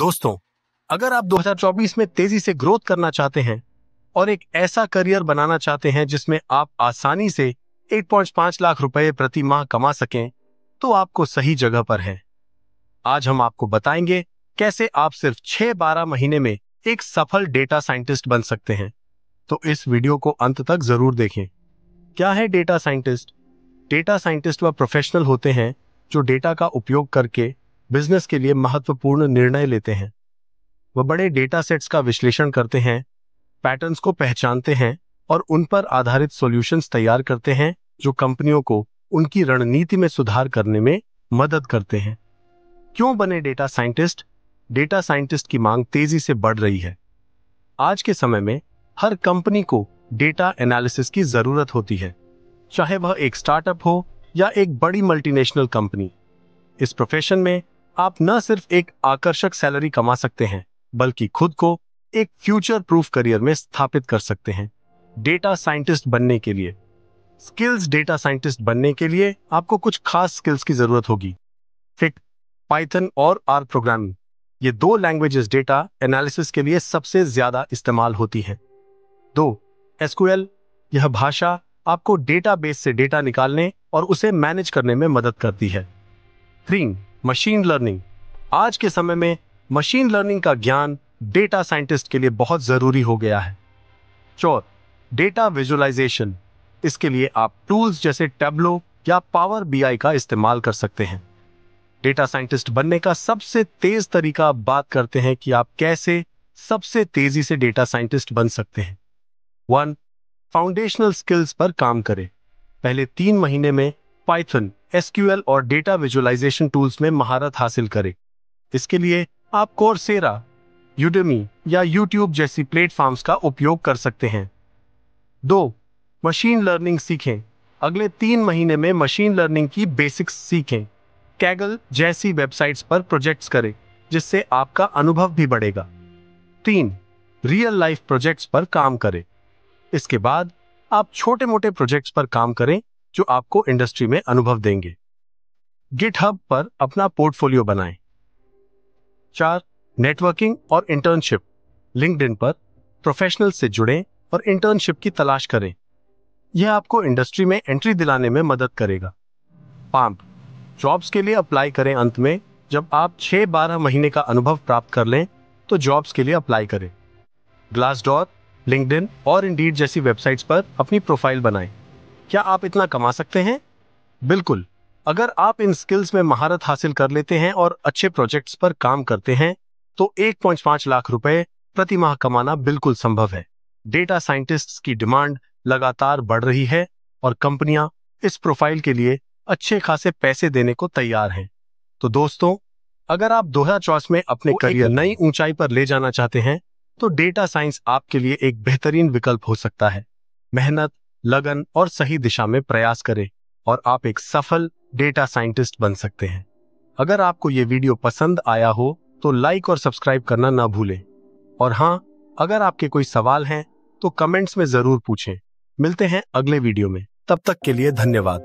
दोस्तों अगर आप 2024 में तेजी से ग्रोथ करना चाहते हैं और एक ऐसा करियर बनाना चाहते हैं जिसमें आप आसानी से 8.5 लाख रुपए प्रति माह कमा सकें तो आपको सही जगह पर हैं। आज हम आपको बताएंगे कैसे आप सिर्फ 6-12 महीने में एक सफल डेटा साइंटिस्ट बन सकते हैं तो इस वीडियो को अंत तक जरूर देखें क्या है डेटा साइंटिस्ट डेटा साइंटिस्ट वह प्रोफेशनल होते हैं जो डेटा का उपयोग करके बिजनेस के लिए महत्वपूर्ण निर्णय लेते हैं वह बड़े डेटा सेट्स का विश्लेषण करते हैं पैटर्न्स को पहचानते हैं और उन पर आधारित सॉल्यूशंस तैयार करते हैं जो कंपनियों को उनकी रणनीति में सुधार करने में मदद करते हैं क्यों बने डेटा साइंटिस्ट डेटा साइंटिस्ट की मांग तेजी से बढ़ रही है आज के समय में हर कंपनी को डेटा एनालिसिस की जरूरत होती है चाहे वह एक स्टार्टअप हो या एक बड़ी मल्टीनेशनल कंपनी इस प्रोफेशन में आप न सिर्फ एक आकर्षक सैलरी कमा सकते हैं बल्कि खुद को एक फ्यूचर प्रूफ करियर में स्थापित कर सकते हैं डेटा साइंटिस्ट बनने के लिए स्किल्स डेटा साइंटिस्ट बनने के लिए आपको कुछ खास स्किल्स की जरूरत होगी फिट पाइथन और आर प्रोग्रामिंग ये दो लैंग्वेजेस डेटा एनालिसिस के लिए सबसे ज्यादा इस्तेमाल होती है दो एसक्यूएल यह भाषा आपको डेटाबेस से डेटा निकालने और उसे मैनेज करने में मदद करती है थ्री मशीन लर्निंग आज के समय में मशीन लर्निंग का ज्ञान डेटा साइंटिस्ट के लिए बहुत ज़रूरी हो गया है चौथ डेटा विजुअलाइजेशन इसके लिए आप टूल्स जैसे टेबलो या पावर बीआई का इस्तेमाल कर सकते हैं डेटा साइंटिस्ट बनने का सबसे तेज तरीका बात करते हैं कि आप कैसे सबसे तेजी से डेटा साइंटिस्ट बन सकते हैं वन फाउंडेशनल स्किल्स पर काम करें पहले तीन महीने में पाइथन एसक्यूएल और डेटा विजुअलाइजेशन टूल्स में महारत हासिल करें इसके लिए आप कोर्सेरा यूडेमी या यूट्यूब जैसी प्लेटफॉर्म्स का उपयोग कर सकते हैं दो मशीन लर्निंग सीखें अगले तीन महीने में मशीन लर्निंग की बेसिक्स सीखें कैगल जैसी वेबसाइट्स पर प्रोजेक्ट्स करें जिससे आपका अनुभव भी बढ़ेगा तीन रियल लाइफ प्रोजेक्ट्स पर काम करें इसके बाद आप छोटे मोटे प्रोजेक्ट्स पर काम करें जो आपको इंडस्ट्री में अनुभव देंगे गिटहब पर अपना पोर्टफोलियो बनाएं चार नेटवर्किंग और इंटर्नशिप लिंक्डइन पर प्रोफेशनल से जुड़ें और इंटर्नशिप की तलाश करें यह आपको इंडस्ट्री में एंट्री दिलाने में मदद करेगा पांच जॉब्स के लिए अप्लाई करें अंत में जब आप 6 बारह महीने का अनुभव प्राप्त कर लें तो जॉब्स के लिए अप्लाई करें ग्लास डॉट लिंकड और इंडीड जैसी वेबसाइट्स पर अपनी प्रोफाइल बनाएं क्या आप इतना कमा सकते हैं बिल्कुल अगर आप इन स्किल्स में महारत हासिल कर लेते हैं और अच्छे प्रोजेक्ट्स पर काम करते हैं तो 1.5 लाख रुपए प्रति माह कमाना बिल्कुल संभव है डेटा साइंटिस्ट्स की डिमांड लगातार बढ़ रही है और कंपनियां इस प्रोफाइल के लिए अच्छे खासे पैसे देने को तैयार हैं तो दोस्तों अगर आप दो में अपने करियर नई ऊंचाई पर ले जाना चाहते हैं तो डेटा साइंस आपके लिए एक बेहतरीन विकल्प हो सकता है मेहनत लगन और सही दिशा में प्रयास करें और आप एक सफल डेटा साइंटिस्ट बन सकते हैं अगर आपको ये वीडियो पसंद आया हो तो लाइक और सब्सक्राइब करना ना भूलें और हाँ अगर आपके कोई सवाल हैं तो कमेंट्स में जरूर पूछें मिलते हैं अगले वीडियो में तब तक के लिए धन्यवाद